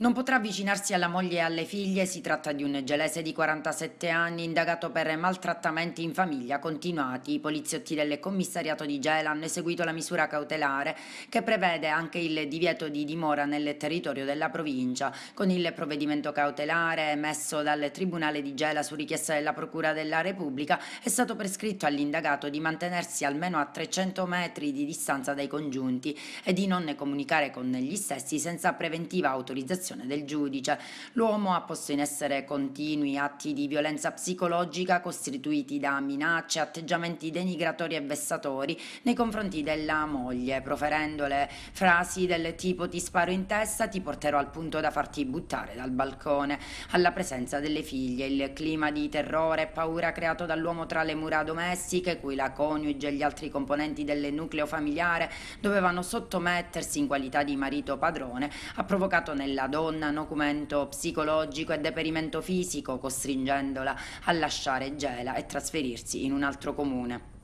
Non potrà avvicinarsi alla moglie e alle figlie, si tratta di un gelese di 47 anni indagato per maltrattamenti in famiglia continuati. I poliziotti del commissariato di Gela hanno eseguito la misura cautelare che prevede anche il divieto di dimora nel territorio della provincia. Con il provvedimento cautelare emesso dal Tribunale di Gela su richiesta della Procura della Repubblica è stato prescritto all'indagato di mantenersi almeno a 300 metri di distanza dai congiunti e di non comunicare con gli stessi senza preventiva autorizzazione valutazione del giudice. L'uomo ha posto in essere continui atti di violenza psicologica costituiti da minacce, atteggiamenti denigratori e vessatori nei confronti della moglie, proferendole frasi del tipo ti sparo in testa, ti porterò al punto da farti buttare dal balcone. Alla presenza delle figlie, il clima di terrore e paura creato dall'uomo tra le mura domestiche, cui la coniuge e gli altri componenti del nucleo familiare dovevano sottomettersi in qualità di marito padrone, ha provocato nella donna donna nocumento psicologico e deperimento fisico, costringendola a lasciare Gela e trasferirsi in un altro comune.